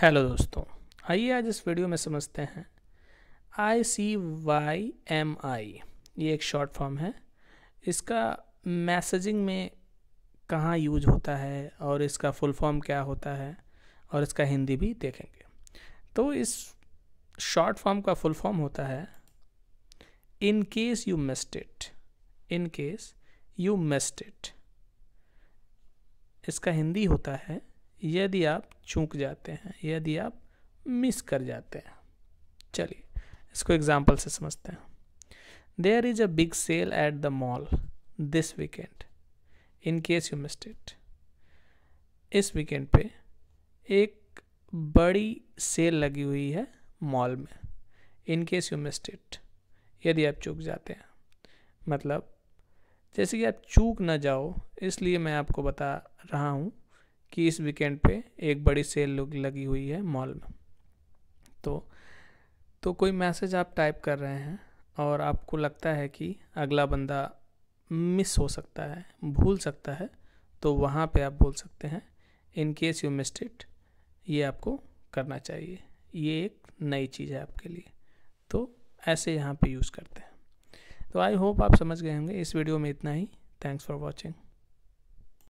hello दोस्तों आइए आज इस वीडियो में समझते हैं आई सी वाई एम आई ये एक शॉर्ट फॉर्म है इसका मैसेजिंग में कहाँ यूज होता है और इसका फुल फॉर्म क्या होता है और इसका हिंदी भी देखेंगे तो इस शॉर्ट फॉर्म का फुल फॉर्म होता है in case you missed it in case you missed it इसका हिंदी होता है यदि आप चूक जाते हैं यदि आप मिस कर जाते हैं चलिए इसको एग्जाम्पल से समझते हैं there is a big sale at the mall this weekend in case you missed it इस वीकेंड पे एक बड़ी सेल लगी हुई है मॉल में in case you missed it यदि आप चूक जाते हैं मतलब जैसे कि आप चूक ना जाओ इसलिए मैं आपको बता रहा हूँ कि इस वीकेंड पे एक बड़ी सेल लगी हुई है मॉल में तो तो कोई मैसेज आप टाइप कर रहे हैं और आपको लगता है कि अगला बंदा मिस हो सकता है भूल सकता है तो वहाँ पे आप बोल सकते हैं in case you missed it ये आपको करना चाहिए ये एक नई चीज़ है आपके लिए तो ऐसे यहाँ पे यूज़ करते हैं तो आई होप आप समझ गए होंगे इस वीडियो में इतना ही थैंक्स फॉर वॉचिंग